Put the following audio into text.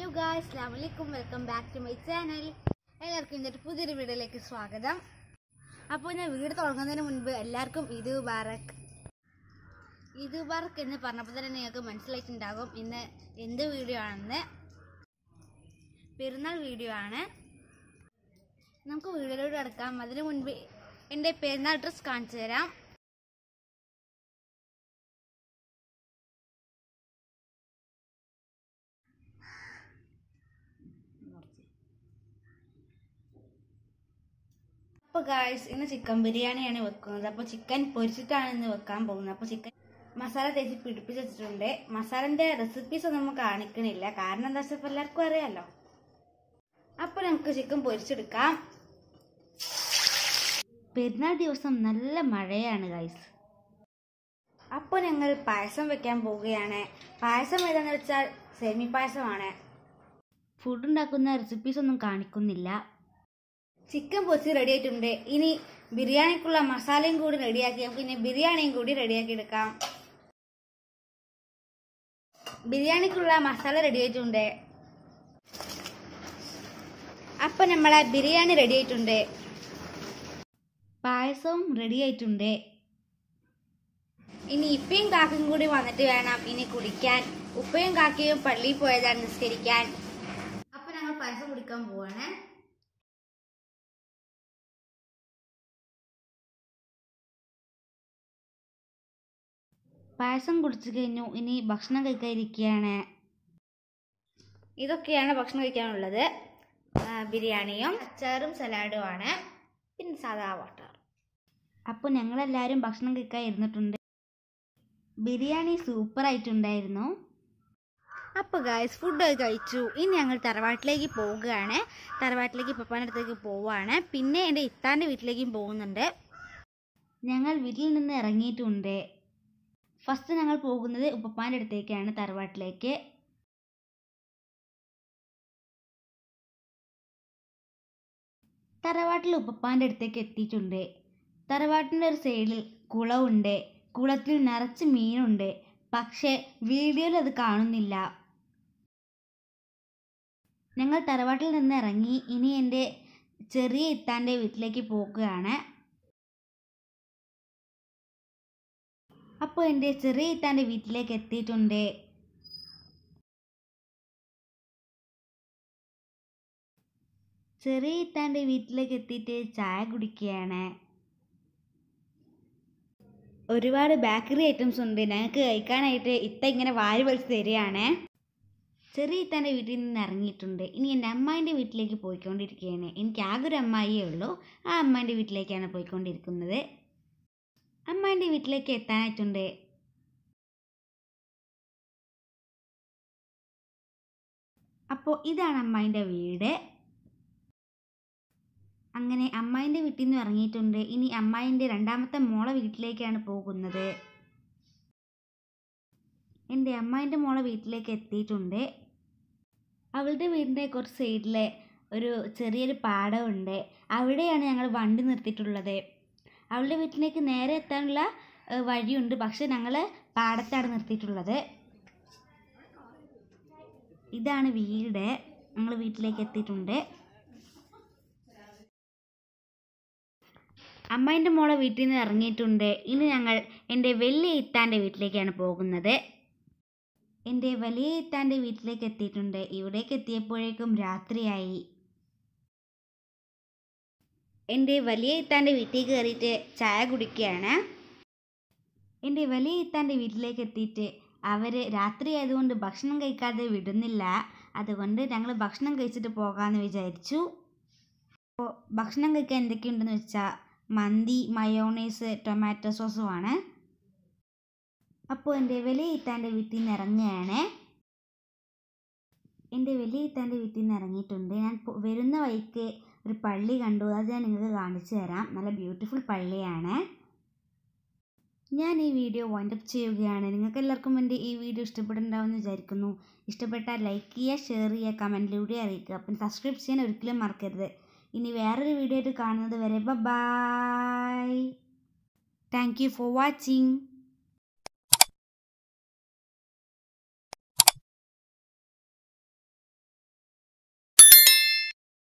U guys അസ്ലാമലൈക്കും welcome back to my channel എല്ലാവർക്കും ഇന്നത്തെ പുതിയൊരു വീഡിയോയിലേക്ക് സ്വാഗതം അപ്പോൾ ഞാൻ വീട് തുടങ്ങുന്നതിന് മുൻപ് എല്ലാവർക്കും ഇത് ബാറക് ഇത് ബാറക് എന്ന് പറഞ്ഞപ്പോൾ തന്നെ നിങ്ങൾക്ക് മനസ്സിലായിട്ടുണ്ടാകും ഇന്ന് എന്ത് വീഡിയോ ആണെന്ന് പെരുന്നാൾ വീഡിയോ ആണ് നമുക്ക് വീഡിയോയിലൂടെ അടക്കാം അതിനു മുൻപ് എൻ്റെ പെരുന്നാൾ ഡ്രസ്സ് കാണിച്ചു തരാം അപ്പോൾ ഗായ്സ് ഇന്ന് ചിക്കൻ ബിരിയാണിയാണ് വെക്കുന്നത് അപ്പോൾ ചിക്കൻ പൊരിച്ചിട്ടാണ് ഇന്ന് വെക്കാൻ പോകുന്നത് അപ്പോൾ ചിക്കൻ മസാല തേച്ച് പിടിപ്പിച്ച് വെച്ചിട്ടുണ്ട് മസാലൻ്റെ റെസിപ്പീസ് ഒന്നും നമ്മൾ കാണിക്കണില്ല കാരണം എന്താ വെച്ചാൽ എല്ലാവർക്കും അറിയാമല്ലോ അപ്പോൾ നമുക്ക് ചിക്കൻ പൊരിച്ചെടുക്കാം പെരുന്നാൾ ദിവസം നല്ല മഴയാണ് ഗായ്സ് അപ്പോൾ ഞങ്ങൾ പായസം വെക്കാൻ പോവുകയാണ് പായസം ഏതാന്ന് വെച്ചാൽ സെമി പായസമാണ് ഫുഡ് ഉണ്ടാക്കുന്ന റെസിപ്പീസ് ഒന്നും കാണിക്കുന്നില്ല ചിക്കൻ പൊച്ചി റെഡി ആയിട്ടുണ്ട് ഇനി ബിരിയാണിക്കുള്ള മസാലയും കൂടി റെഡിയാക്കി നമുക്ക് ഇനി ബിരിയാണിയും കൂടി റെഡിയാക്കി എടുക്കാം ബിരിയാണിക്കുള്ള മസാല റെഡി ആയിട്ടുണ്ട് അപ്പം നമ്മളെ ബിരിയാണി റെഡി ആയിട്ടുണ്ട് പായസവും റെഡി ആയിട്ടുണ്ട് ഇനി ഇപ്പയും കാക്കയും കൂടി വന്നിട്ട് വേണം ഇനി കുടിക്കാൻ ഉപ്പയും കാക്കയും പള്ളിയിൽ പോയതാണ് നിസ്കരിക്കാൻ പായസം കുടിച്ചു കഴിഞ്ഞു ഇനി ഭക്ഷണം കഴിക്കാൻ ഇരിക്കുകയാണ് ഇതൊക്കെയാണ് ഭക്ഷണം കഴിക്കാനുള്ളത് ബിരിയാണിയും അച്ചാറും സലാഡും ആണ് പിന്നെ സാധാ വാട്ടർ അപ്പോൾ ഞങ്ങളെല്ലാവരും ഭക്ഷണം കഴിക്കാൻ ഇരുന്നിട്ടുണ്ട് ബിരിയാണി ആയിട്ടുണ്ടായിരുന്നു അപ്പോൾ ഗായ്സ് ഫുഡ് കഴിച്ചു ഇനി ഞങ്ങൾ തറവാട്ടിലേക്ക് പോവുകയാണ് തറവാട്ടിലേക്ക് പപ്പാൻ്റെ അടുത്തേക്ക് പോവുകയാണ് പിന്നെ എൻ്റെ ഇത്താൻ്റെ വീട്ടിലേക്കും പോകുന്നുണ്ട് ഞങ്ങൾ വീട്ടിൽ നിന്ന് ഇറങ്ങിയിട്ടുണ്ട് ഫസ്റ്റ് ഞങ്ങൾ പോകുന്നത് ഉപ്പപ്പാൻ്റെ അടുത്തേക്കാണ് തറവാട്ടിലേക്ക് തറവാട്ടിൽ ഉപ്പപ്പാൻ്റെ അടുത്തേക്ക് എത്തിയിട്ടുണ്ട് തറവാട്ടിൻ്റെ ഒരു സൈഡിൽ കുളമുണ്ട് കുളത്തിൽ നിറച്ച് മീനുണ്ട് പക്ഷേ വീഡിയോയിൽ അത് കാണുന്നില്ല ഞങ്ങൾ തറവാട്ടിൽ നിന്ന് ഇറങ്ങി ഇനി എൻ്റെ ചെറിയ ഇത്താൻ്റെ വീട്ടിലേക്ക് പോകുകയാണ് അപ്പോൾ എൻ്റെ ചെറിയ ഇത്താൻ്റെ വീട്ടിലേക്ക് എത്തിയിട്ടുണ്ട് ചെറിയ ഇത്താൻ്റെ വീട്ടിലേക്ക് എത്തിയിട്ട് ചായ കുടിക്കുകയാണ് ഒരുപാട് ബേക്കറി ഐറ്റംസ് ഉണ്ട് ഞങ്ങൾക്ക് കഴിക്കാനായിട്ട് ഇത്ത ഇങ്ങനെ വാരി വലിച്ച് തരികയാണ് ചെറിയ ഇത്താൻ്റെ വീട്ടിൽ നിന്ന് ഇറങ്ങിയിട്ടുണ്ട് ഇനി എൻ്റെ അമ്മായിൻ്റെ വീട്ടിലേക്ക് പോയിക്കൊണ്ടിരിക്കുകയാണ് എനിക്ക് ആകൊരു അമ്മായിയേ ഉള്ളൂ ആ അമ്മായിൻ്റെ വീട്ടിലേക്കാണ് പോയിക്കൊണ്ടിരിക്കുന്നത് അമ്മാൻ്റെ വീട്ടിലേക്ക് എത്താനായിട്ടുണ്ട് അപ്പോൾ ഇതാണ് അമ്മായിൻ്റെ വീട് അങ്ങനെ അമ്മായിൻ്റെ വീട്ടിൽ നിന്ന് ഇറങ്ങിയിട്ടുണ്ട് ഇനി അമ്മായിൻ്റെ രണ്ടാമത്തെ മോളെ വീട്ടിലേക്കാണ് പോകുന്നത് എൻ്റെ അമ്മായിൻ്റെ മോളെ വീട്ടിലേക്ക് എത്തിയിട്ടുണ്ട് അവളുടെ വീടിൻ്റെ കുറച്ച് സൈഡിൽ ഒരു ചെറിയൊരു പാടമുണ്ട് അവിടെയാണ് ഞങ്ങൾ വണ്ടി നിർത്തിയിട്ടുള്ളത് അവളുടെ വീട്ടിലേക്ക് നേരെ എത്താനുള്ള വഴിയുണ്ട് പക്ഷെ ഞങ്ങൾ പാടത്താണ് നിർത്തിയിട്ടുള്ളത് ഇതാണ് വീട് ഞങ്ങൾ വീട്ടിലേക്ക് എത്തിയിട്ടുണ്ട് അമ്മേൻ്റെ മോളെ വീട്ടിൽ നിന്ന് ഇറങ്ങിയിട്ടുണ്ട് ഇനി ഞങ്ങൾ എൻ്റെ വലിയ ഇത്താൻ്റെ വീട്ടിലേക്കാണ് പോകുന്നത് എൻ്റെ വലിയ ഇത്താൻ്റെ വീട്ടിലേക്ക് എത്തിയിട്ടുണ്ട് ഇവിടേക്ക് എത്തിയപ്പോഴേക്കും രാത്രിയായി എൻ്റെ വലിയ ഇത്താൻ്റെ വീട്ടിൽ കയറിയിട്ട് ചായ കുടിക്കുകയാണ് എൻ്റെ വലിയ ഇത്താൻ്റെ വീട്ടിലേക്ക് എത്തിയിട്ട് അവർ രാത്രി ആയതുകൊണ്ട് ഭക്ഷണം കഴിക്കാതെ വിടുന്നില്ല അതുകൊണ്ട് ഞങ്ങൾ ഭക്ഷണം കഴിച്ചിട്ട് പോകാമെന്ന് വിചാരിച്ചു അപ്പോൾ ഭക്ഷണം കഴിക്കാൻ എന്തൊക്കെയുണ്ടെന്ന് വെച്ചാൽ മന്തി മയോണൈസ് ടൊമാറ്റോ സോസുമാണ് അപ്പോൾ എൻ്റെ വലിയ ഇത്താൻ്റെ വീട്ടിൽ നിന്ന് ഇറങ്ങുകയാണ് എൻ്റെ വലിയ ഇത്താൻ്റെ വീട്ടിൽ നിന്ന് ഇറങ്ങിയിട്ടുണ്ട് ഞാൻ വരുന്ന വഴിക്ക് ഒരു പള്ളി കണ്ടു അത് ഞാൻ നിങ്ങൾക്ക് കാണിച്ചു തരാം നല്ല ബ്യൂട്ടിഫുൾ പള്ളിയാണ് ഞാൻ ഈ വീഡിയോ വൈൻഡ് അപ്പ് ചെയ്യുകയാണ് നിങ്ങൾക്ക് എല്ലാവർക്കും എൻ്റെ ഈ വീഡിയോ ഇഷ്ടപ്പെടുന്നുണ്ടാവുമെന്ന് വിചാരിക്കുന്നു ഇഷ്ടപ്പെട്ടാൽ ലൈക്ക് ചെയ്യുക ഷെയർ ചെയ്യുക കമൻറ്റിലൂടെ അറിയിക്കുക അപ്പം സബ്സ്ക്രൈബ് ചെയ്യാൻ ഒരിക്കലും മറക്കരുത് ഇനി വേറൊരു വീഡിയോ ആയിട്ട് കാണുന്നത് വരെ bye thank you for watching